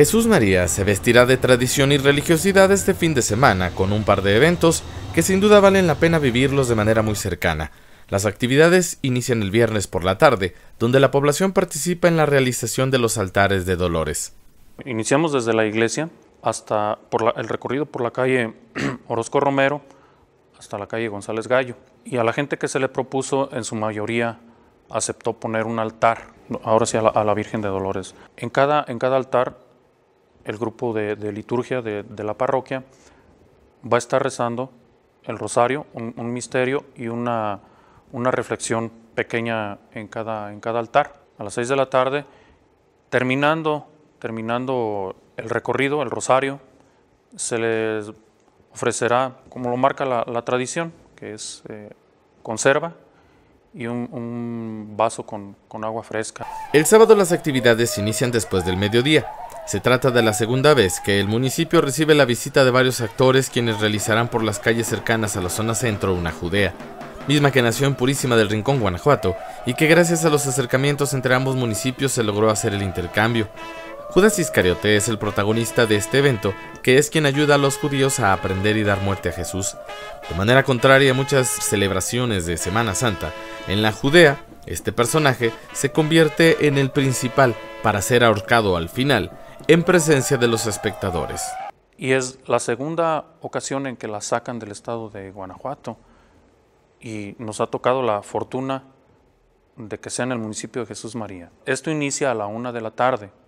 Jesús María se vestirá de tradición y religiosidad este fin de semana con un par de eventos que sin duda valen la pena vivirlos de manera muy cercana. Las actividades inician el viernes por la tarde, donde la población participa en la realización de los altares de dolores. Iniciamos desde la iglesia hasta por el recorrido por la calle Orozco Romero hasta la calle González Gallo. Y a la gente que se le propuso, en su mayoría, aceptó poner un altar, ahora sí a la, Virgen de Dolores. En cada, en cada altar el grupo de, liturgia de, la parroquia va a estar rezando el rosario, un, misterio y una, reflexión pequeña en cada, altar. A las seis de la tarde, terminando, terminando el recorrido, el rosario, se les ofrecerá, como lo marca la, tradición, que es eh, conserva y un, vaso con, con agua fresca. El sábado las actividades inician después del mediodía, se trata de la segunda vez que el municipio recibe la visita de varios actores quienes realizarán por las calles cercanas a la zona centro una judea, misma que nació en Purísima del Rincón, Guanajuato, y que gracias a los acercamientos entre ambos municipios se logró hacer el intercambio. Judas Iscariote es el protagonista de este evento, que es quien ayuda a los judíos a aprender y dar muerte a Jesús. De manera contraria a muchas celebraciones de Semana Santa, en la Judea, este personaje se convierte en el principal para ser ahorcado al final en presencia de los espectadores. Y es la segunda ocasión en que la sacan del estado de Guanajuato y nos ha tocado la fortuna de que sea en el municipio de Jesús María. Esto inicia a la una de la tarde